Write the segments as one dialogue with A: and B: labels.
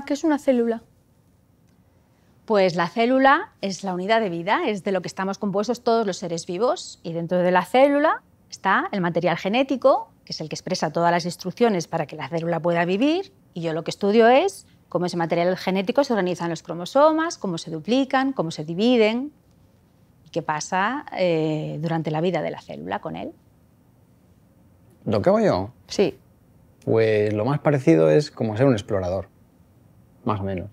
A: ¿qué es una célula?
B: Pues la célula es la unidad de vida, es de lo que estamos compuestos todos los seres vivos y dentro de la célula está el material genético, que es el que expresa todas las instrucciones para que la célula pueda vivir y yo lo que estudio es cómo ese material genético se organizan los cromosomas, cómo se duplican, cómo se dividen y qué pasa eh, durante la vida de la célula con él.
C: ¿Lo que hago yo? Sí. Pues lo más parecido es como ser un explorador más o menos.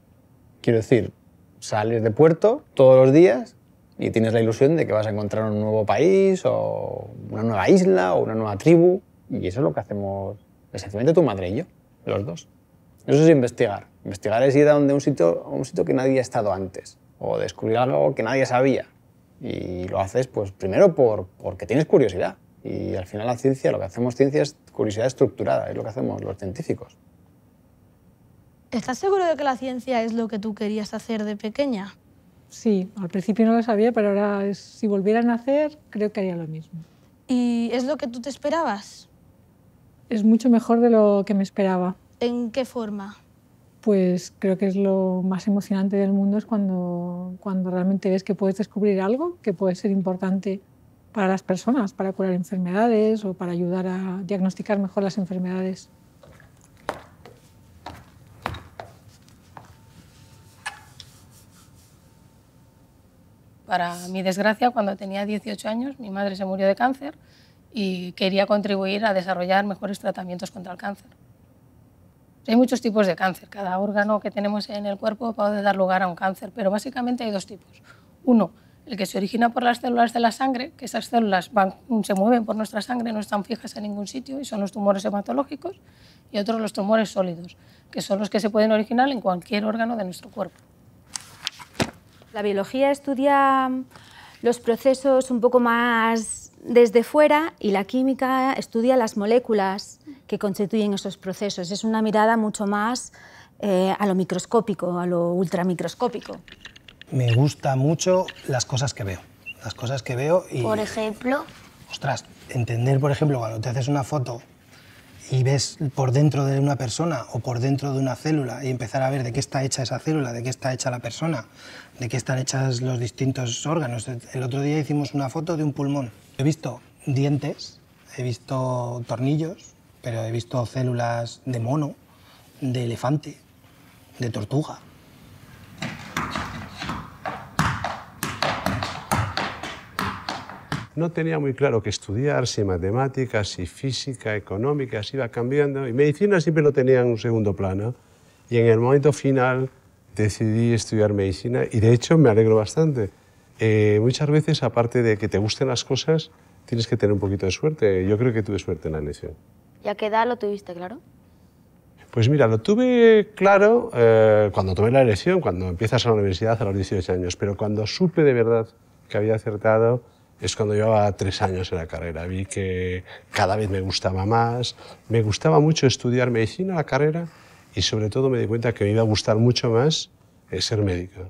C: Quiero decir, sales de puerto todos los días y tienes la ilusión de que vas a encontrar un nuevo país o una nueva isla o una nueva tribu. Y eso es lo que hacemos exactamente tu madre y yo, los dos. Eso es investigar. Investigar es ir a, donde un, sitio, un sitio que nadie ha estado antes o descubrir algo que nadie sabía. Y lo haces pues primero por, porque tienes curiosidad. Y al final la ciencia, lo que hacemos ciencia es curiosidad estructurada, es lo que hacemos los científicos.
A: ¿Estás seguro de que la ciencia es lo que tú querías hacer de pequeña?
D: Sí, al principio no lo sabía, pero ahora si volviera a nacer creo que haría lo mismo.
A: ¿Y es lo que tú te esperabas?
D: Es mucho mejor de lo que me esperaba. ¿En qué forma? Pues creo que es lo más emocionante del mundo, es cuando, cuando realmente ves que puedes descubrir algo que puede ser importante para las personas, para curar enfermedades o para ayudar a diagnosticar mejor las enfermedades.
E: Para mi desgracia, cuando tenía 18 años, mi madre se murió de cáncer y quería contribuir a desarrollar mejores tratamientos contra el cáncer. Hay muchos tipos de cáncer. Cada órgano que tenemos en el cuerpo puede dar lugar a un cáncer, pero básicamente hay dos tipos. Uno, el que se origina por las células de la sangre, que esas células se mueven por nuestra sangre, no están fijas en ningún sitio y son los tumores hematológicos. Y otros, los tumores sólidos, que son los que se pueden originar en cualquier órgano de nuestro cuerpo.
B: La biología estudia mm, los procesos un poco más desde fuera y la química estudia las moléculas que constituyen esos procesos. Es una mirada mucho más eh, a lo microscópico, a lo ultramicroscópico.
C: Me gusta mucho las cosas que veo. Las cosas que veo y... Por
B: ejemplo...
C: Ostras, entender, por ejemplo, cuando te haces una foto y ves por dentro de una persona o por dentro de una célula y empezar a ver de qué está hecha esa célula, de qué está hecha la persona, de qué están hechas los distintos órganos. El otro día hicimos una foto de un pulmón. He visto dientes, he visto tornillos, pero he visto células de mono, de elefante, de tortuga.
F: no tenía muy claro qué estudiar, si matemáticas, si física, económicas, iba cambiando. Y medicina siempre lo tenía en un segundo plano. Y en el momento final decidí estudiar medicina y de hecho me alegro bastante. Eh, muchas veces, aparte de que te gusten las cosas, tienes que tener un poquito de suerte. Yo creo que tuve suerte en la elección.
A: ¿Y a qué edad lo tuviste claro?
F: Pues mira, lo tuve claro eh, cuando tomé la elección, cuando empiezas a la universidad a los 18 años, pero cuando supe de verdad que había acertado, es cuando llevaba tres años en la carrera. Vi que cada vez me gustaba más, me gustaba mucho estudiar medicina, la carrera, y sobre todo me di cuenta que me iba a gustar mucho más eh, ser médico.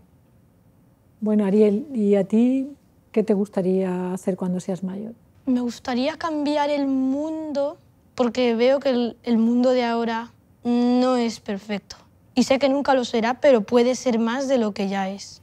D: Bueno, Ariel, ¿y a ti qué te gustaría hacer cuando seas mayor? Me gustaría cambiar
A: el mundo porque veo que el mundo de ahora no es perfecto. Y sé que nunca lo será, pero puede ser más de lo que ya es.